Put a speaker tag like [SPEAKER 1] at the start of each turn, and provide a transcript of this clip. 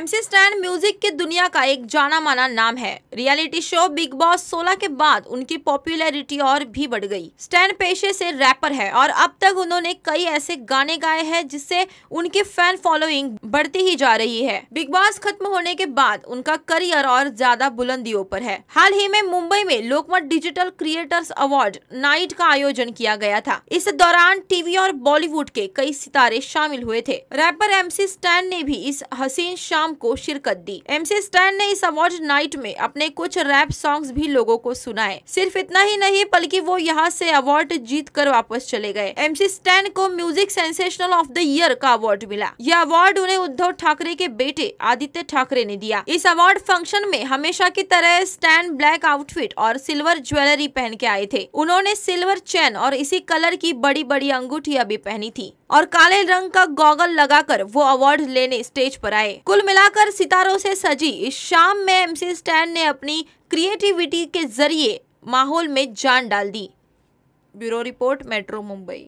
[SPEAKER 1] MC stand music की दुनिया का एक जाना माना नाम है रियलिटी शो बिग बॉस 16 के बाद उनकी पॉपुलैरिटी और भी बढ़ गई स्टैंड पेशे से रैपर है और अब तक उन्होंने कई ऐसे गाने गाए हैं जिससे उनकी फैन फॉलोइंग बढ़ती ही जा रही है बिग बॉस खत्म होने के बाद उनका करियर और ज्यादा बुलंदियों पर है हाल ही में मुंबई में Lokmat digital creators award night का आयोजन किया गया था इस दौरान टीवी और बॉलीवुड के कई सितारे शामिल हुए थे रैपर एम स्टैंड ने भी इस हसीन शाम सॉन्ग को शिरकत दी एम सी स्टैन ने इस अवार्ड नाइट में अपने कुछ रैप सॉन्ग भी लोगो को सुनाए सिर्फ इतना ही नहीं बल्कि वो यहाँ ऐसी अवार्ड जीत कर वापस चले गए एम सी स्टैन को music sensational of the year का अवार्ड मिला यह अवार्ड उन्हें उद्धव ठाकरे के बेटे आदित्य ठाकरे ने दिया इस अवार्ड फंक्शन में हमेशा की तरह स्टैन ब्लैक आउटफिट और सिल्वर ज्वेलरी पहन के आए थे उन्होंने सिल्वर चैन और इसी कलर की बड़ी बड़ी अंगूठिया भी पहनी थी और काले रंग का गॉगल लगाकर वो अवार्ड लेने स्टेज पर आए कुल मिला मिलाकर सितारों से सजी इस शाम में एमसी स्टैन ने अपनी क्रिएटिविटी के जरिए माहौल में जान डाल दी ब्यूरो रिपोर्ट मेट्रो मुंबई